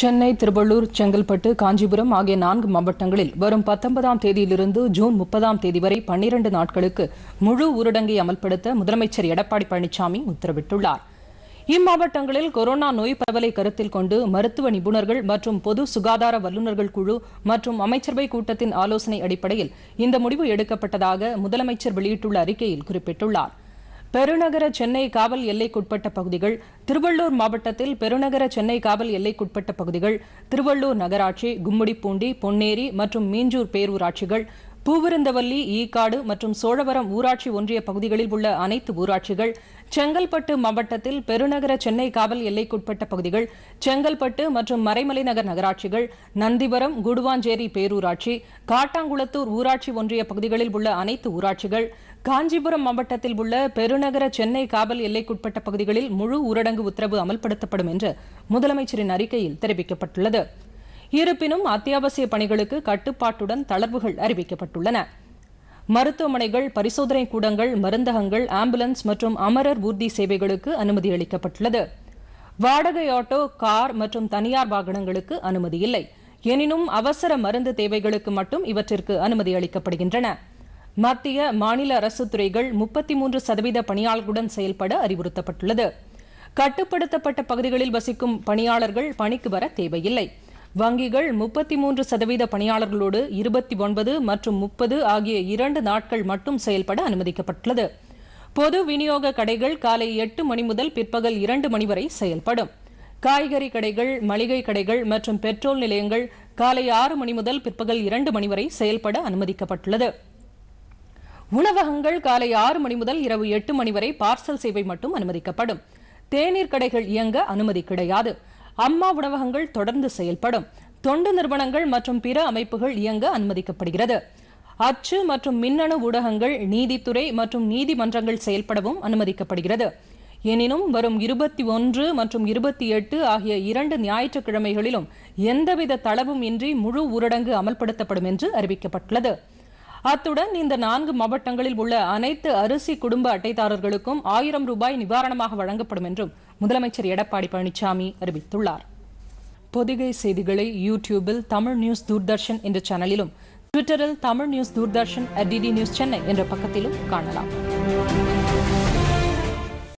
சென்னை திருவள்ளூர் செங்கல்பட்டு காஞ்சிபுரம் ஆகிய நான்கு மாவட்டங்களில் வரும் பத்தொன்பதாம் தேதியிலிருந்து ஜூன் முப்பதாம் தேதி வரை பன்னிரண்டு நாட்களுக்கு முழு ஊரடங்கை அமல்படுத்த முதலமைச்சர் எடப்பாடி பழனிசாமி உத்தரவிட்டுள்ளார் இம்மாவட்டங்களில் கொரோனா நோய் பரவலை கருத்தில் கொண்டு மருத்துவ நிபுணர்கள் மற்றும் பொது சுகாதார வல்லுநர்கள் குழு மற்றும் அமைச்சரவை கூட்டத்தின் ஆலோசனை அடிப்படையில் இந்த முடிவு எடுக்கப்பட்டதாக முதலமைச்சர் வெளியிட்டுள்ள அறிக்கையில் குறிப்பிட்டுள்ளார் பெருநகர சென்னை காவல் எல்லைக்குட்பட்ட பகுதிகள் திருவள்ளூர் மாவட்டத்தில் பெருநகர சென்னை காவல் எல்லைக்குட்பட்ட பகுதிகள் திருவள்ளூர் நகராட்சி கும்முடிப்பூண்டி பொன்னேரி மற்றும் மீஞ்சூர் பேரூராட்சிகள் பூவிருந்தவல்லி ஈக்காடு மற்றும் சோழவரம் ஊராட்சி ஒன்றிய பகுதிகளில் உள்ள அனைத்து ஊராட்சிகள் செங்கல்பட்டு மாவட்டத்தில் பெருநகர சென்னை காவல் எல்லைக்குட்பட்ட பகுதிகள் செங்கல்பட்டு மற்றும் மறைமலை நகர் நகராட்சிகள் நந்திபுரம் குடுவாஞ்சேரி பேரூராட்சி காட்டாங்குளத்தூர் ஊராட்சி ஒன்றிய பகுதிகளில் உள்ள அனைத்து ஊராட்சிகள் காஞ்சிபுரம் மாவட்டத்தில் உள்ள பெருநகர சென்னை காவல் எல்லைக்குட்பட்ட பகுதிகளில் முழு ஊரடங்கு உத்தரவு அமல்படுத்தப்படும் என்று முதலமைச்சரின் அறிக்கையில் தெரிவிக்கப்பட்டுள்ளது இருப்பினும் அத்தியாவசிய பணிகளுக்கு கட்டுப்பாட்டுடன் தளர்வுகள் அறிவிக்கப்பட்டுள்ளன மருத்துவமனைகள் பரிசோதனை கூடங்கள் மருந்தகங்கள் ஆம்புலன்ஸ் மற்றும் அமரர் ஊர்தி சேவைகளுக்கு அனுமதி அளிக்கப்பட்டுள்ளது வாடகை ஆட்டோ கார் மற்றும் தனியார் வாகனங்களுக்கு அனுமதி இல்லை எனினும் அவசர மருந்து தேவைகளுக்கு மட்டும் இவற்றிற்கு அனுமதி அளிக்கப்படுகின்றன மத்திய மாநில அரசு துறைகள் முப்பத்தி மூன்று சதவீத பணியாளர்களுடன் செயல்பட அறிவுறுத்தப்பட்டுள்ளது கட்டுப்படுத்தப்பட்ட பகுதிகளில் வசிக்கும் பணியாளர்கள் பணிக்கு வர தேவையில்லை வங்கிகள் முப்பத்தி மூன்று சதவீத பணியாளர்களோடு இருபத்தி ஒன்பது மற்றும் முப்பது ஆகிய இரண்டு நாட்கள் மட்டும் செயல்பட அனுமதிக்கப்பட்டுள்ளது பொது விநியோக கடைகள் காலை எட்டு மணி முதல் பிற்பகல் இரண்டு மணி வரை செயல்படும் காய்கறி கடைகள் மளிகை கடைகள் மற்றும் பெட்ரோல் நிலையங்கள் காலை ஆறு மணி முதல் பிற்பகல் இரண்டு மணி வரை செயல்பட அனுமதிக்கப்பட்டுள்ளது உணவகங்கள் காலை ஆறு மணி முதல் இரவு எட்டு மணி வரை பார்சல் சேவை மட்டும் அனுமதிக்கப்படும் தேநீர் கடைகள் இயங்க அனுமதி கிடையாது அம்மா உணவகங்கள் தொடர்ந்து செயல்படும் தொண்டு நிறுவனங்கள் மற்றும் பிற அமைப்புகள் இயங்க அனுமதிக்கப்படுகிறது அச்சு மற்றும் மின்னணு ஊடகங்கள் நீதித்துறை மற்றும் நீதிமன்றங்கள் செயல்படவும் அனுமதிக்கப்படுகிறது எனினும் வரும் இருபத்தி ஒன்று மற்றும் இருபத்தி எட்டு ஆகிய இரண்டு ஞாயிற்றுக்கிழமைகளிலும் எந்தவித தளவும் இன்றி முழு ஊரடங்கு அமல்படுத்தப்படும் என்று அறிவிக்கப்பட்டுள்ளது அத்துடன் இந்த நான்கு மாவட்டங்களில் உள்ள அனைத்து அரிசி குடும்ப அட்டைதாரர்களுக்கும் ஆயிரம் ரூபாய் நிவாரணமாக வழங்கப்படும் என்றும் முதலமைச்சர் எடப்பாடி பழனிசாமி அறிவித்துள்ளார் பொதிகை செய்திகளை யூடியூபில் தமிழ் நியூஸ் தூர்தர்ஷன் என்ற சேனலிலும் ட்விட்டரில் Tamil news Doordarshan DD news Chennai என்ற பக்கத்திலும் காணலாம்